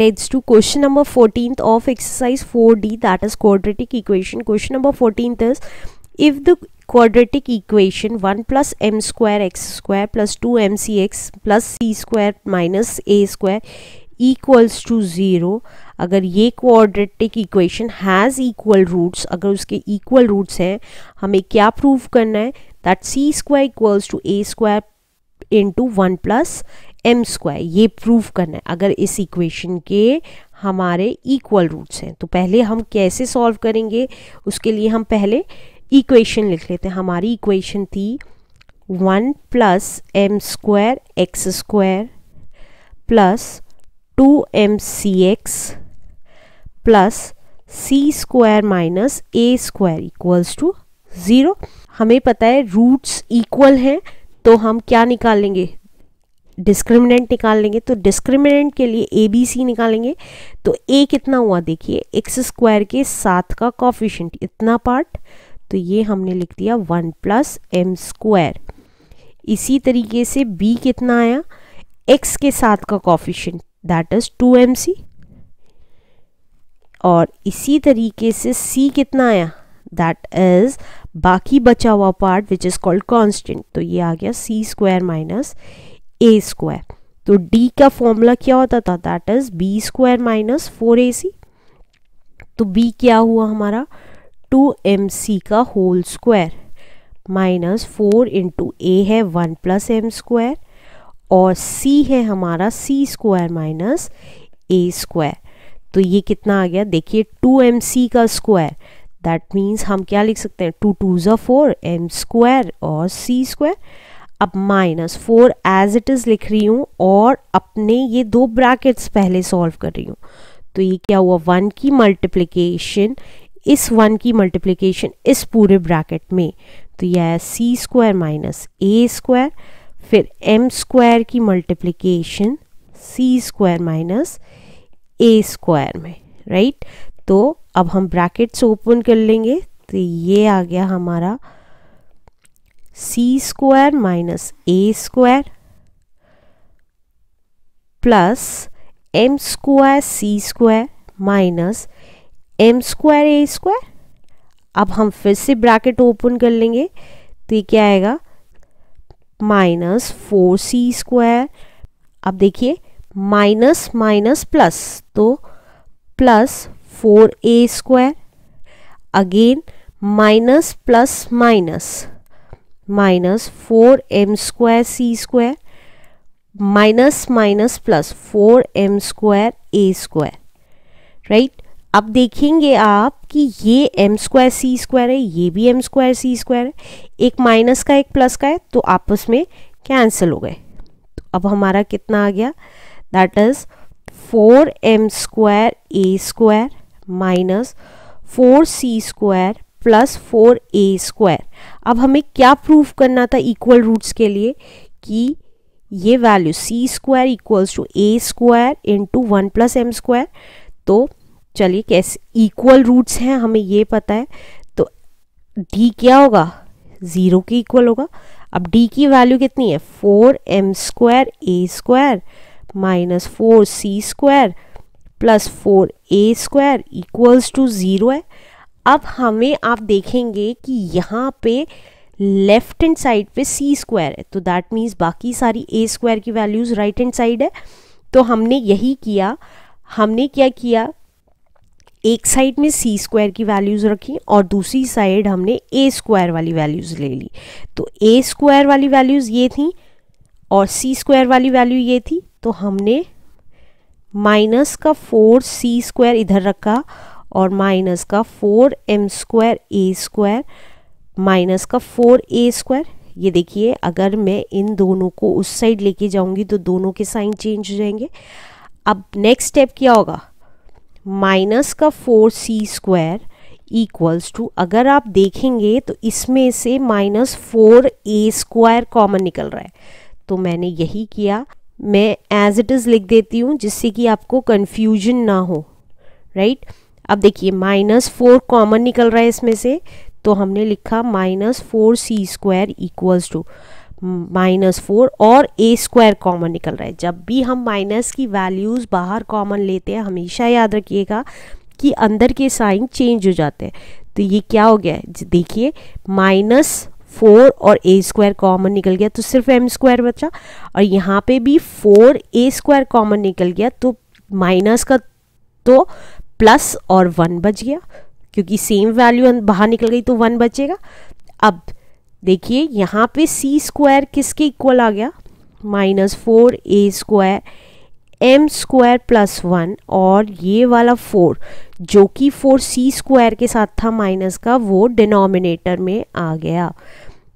leads to question number 14th of exercise 4D that is quadratic equation. Question number 14th is if the quadratic equation 1 plus m square x square plus 2 mcx plus c square minus a square equals to zero अगर ये quadratic equation has equal roots अगर उसके equal roots हैं हमें क्या prove करना है that C square equals to A square into one plus M square ये प्रूव करना है अगर इस इक्वेशन के हमारे इक्वल रूट्स हैं तो पहले हम कैसे सॉल्व करेंगे उसके लिए हम पहले इक्वेशन लिख लेते हैं हमारी इक्वेशन थी one plus M square X square plus two M C X plus C square minus A square equals to zero हमें पता है रूट्स इक्वल हैं तो हम क्या निकालेंगे डिस्क्रिमिनेंट निकाल लेंगे तो डिस्क्रिमिनेंट के लिए ए बी सी निकालेंगे तो ए कितना हुआ देखिए एक्स स्क्वायर के साथ का कॉफिशेंट इतना पार्ट तो ये हमने लिख दिया वन प्लस एम स्क्वायर इसी तरीके से बी कितना आया एक्स के साथ का coefficient that is two M C और इसी तरीके से सी कितना आया दैट इज बाकी बचा हुआ part which is called constant तो ये आ गया C square minus A square तो डी का फॉर्मूला क्या होता था that is B square minus four A C तो बी क्या हुआ हमारा टू एम सी का whole square minus four into A है वन प्लस एम स्क्वायर और सी है हमारा C square minus A square तो ये कितना आ गया देखिए टू एम सी का स्क्वायर दैट मीन्स हम क्या लिख सकते हैं टू टू ज़ा फोर एम स्क्वायर और सी स्क्वायर अब minus four as it is लिख रही हूँ और अपने ये दो ब्रैकेट्स पहले सॉल्व कर रही हूँ तो ये क्या हुआ वन की मल्टीप्लीकेशन इस वन की मल्टीप्लीकेशन इस पूरे ब्रैकेट में तो यह है C square minus A square फिर एम स्क्वायर की multiplication C square minus A square में राइट तो अब हम ब्रैकेट्स ओपन कर लेंगे तो ये आ गया हमारा C square minus A square plus M square C square minus M square A square अब हम फिर से ब्रैकेट ओपन कर लेंगे तो ये क्या आएगा माइनस फोर सी स्क्वायर अब देखिए माइनस माइनस प्लस तो plus four A square again minus plus minus minus four M square C square minus minus plus four M square A square right अब देखेंगे आप कि ये एम स्क्वायर सी स्क्वायर है ये भी एम स्क्वायर सी स्क्वायर है एक माइनस का एक प्लस का है तो आपस में कैंसिल हो गए तो अब हमारा कितना आ गया that is four M square A square minus four C square plus four A square अब हमें क्या प्रूव करना था इक्वल रूट्स के लिए कि ये value C square equals to A square into one plus M square तो चलिए कैसे इक्वल रूट्स हैं हमें ये पता है तो डी क्या होगा ज़ीरो के इक्वल होगा अब डी की वैल्यू कितनी है four M square A square minus four C square plus four A square equals to zero है अब हमें आप देखेंगे कि यहाँ पे लेफ्ट हैंड साइड पे सी स्क्वायर है तो दैट मीन्स बाकी सारी ए स्क्वायर की वैल्यूज़ राइट हैंड साइड है तो हमने यही किया हमने क्या किया एक साइड में सी स्क्वायर की वैल्यूज़ रखी और दूसरी साइड हमने ए स्क्वायर वाली वैल्यूज़ ले ली तो ए स्क्वायर वाली वैल्यूज़ ये थी और सी स्क्वायर वाली वैल्यू ये थी तो हमने माइनस का फोर सी स्क्वायर इधर रखा और माइनस का four M square A square minus का फोर ए स्क्वायर ये देखिए अगर मैं इन दोनों को उस साइड लेके जाऊंगी तो दोनों के साइन चेंज हो जाएंगे अब नेक्स्ट स्टेप क्या होगा माइनस का four C square equals to अगर आप देखेंगे तो इसमें से minus four A square common निकल रहा है तो मैंने यही किया मैं एज इट इज़ लिख देती हूँ जिससे कि आपको कन्फ्यूजन ना हो राइट right? अब देखिए माइनस फोर कॉमन निकल रहा है इसमें से तो हमने लिखा minus four C square equals to minus four और ए स्क्वायर कॉमन निकल रहा है जब भी हम माइनस की वैल्यूज़ बाहर कॉमन लेते हैं हमेशा याद रखिएगा कि अंदर के साइन चेंज हो जाते हैं तो ये क्या हो गया देखिए माइनस फोर और ए स्क्वायर कॉमन निकल गया तो सिर्फ एम स्क्वायर बचा और यहाँ पे भी फोर ए स्क्वायर कॉमन निकल गया तो माइनस का तो प्लस और वन बच गया क्योंकि सेम वैल्यू बाहर निकल गई तो वन बचेगा अब देखिए यहाँ पे सी स्क्वायर किसके इक्वल आ गया minus four A square M square plus one और ये वाला फोर जो कि फोर सी स्क्वायर के साथ था माइनस का वो डिनोमिनेटर में आ गया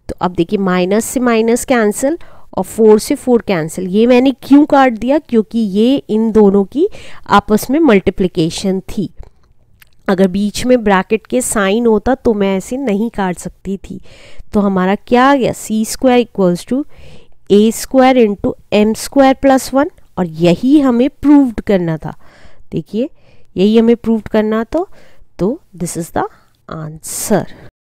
तो अब देखिए माइनस से माइनस कैंसिल और फोर से फोर कैंसिल ये मैंने क्यों काट दिया क्योंकि ये इन दोनों की आपस में मल्टीप्लिकेशन थी अगर बीच में ब्रैकेट के साइन होता तो मैं ऐसे नहीं काट सकती थी तो हमारा क्या आ गया C square equals to A square into M square plus one और यही हमें प्रूव्ड करना था देखिए यही हमें प्रूव्ड करना था तो दिस इज़ द आंसर